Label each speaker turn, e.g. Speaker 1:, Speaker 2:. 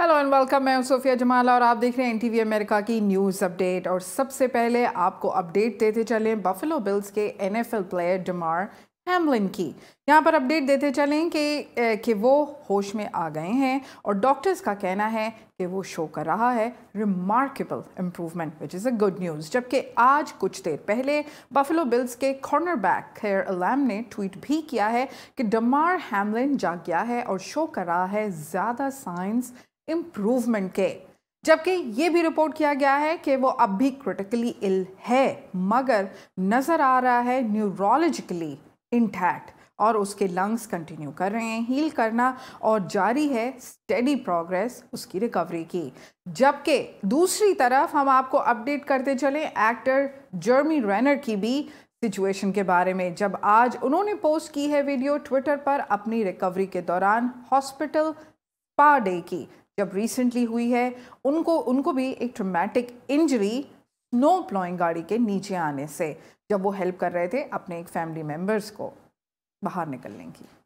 Speaker 1: hello and welcome मैं सोफिया जमाल और आप देख रहे हैं एनटीवी अमेरिका की न्यूज़ अपडेट और सबसे पहले आपको अपडेट देते चलें बफेलो बिल्स के एनएफएल प्लेयर डमार हेमलिन की यहाँ पर अपडेट देते चलें कि कि वो होश में आ गए हैं और डॉक्टर्स का कहना है कि वो शो कर रहा है remarkable improvement which is a good news जबकि आज कुछ देर पहले बफेलो बिल्स के कॉर्नर बैक खेर अलैम ने ट्वीट भी किया है कि डमार हेमलिन जाग गया है और शो कर रहा है ज़्यादा साइंस इम्प्रूवमेंट के जबकि ये भी रिपोर्ट किया गया है कि वो अब भी क्रिटिकली इल है मगर नज़र आ रहा है न्यूरोलॉजिकली इंटैक्ट और उसके लंग्स कंटिन्यू कर रहे हैं हील करना और जारी है स्टेडी प्रोग्रेस उसकी रिकवरी की जबकि दूसरी तरफ हम आपको अपडेट करते चले एक्टर जर्मी रैनर की भी सिचुएशन के बारे में जब आज उन्होंने पोस्ट की है वीडियो ट्विटर पर अपनी रिकवरी के दौरान हॉस्पिटल स्पा डे की जब रिसेंटली हुई है उनको उनको भी एक ट्रोमेटिक इंजरी स्नो प्लॉइंग गाड़ी के नीचे आने से जब वो हेल्प कर रहे थे अपने एक फैमिली मेम्बर्स को बाहर निकलने की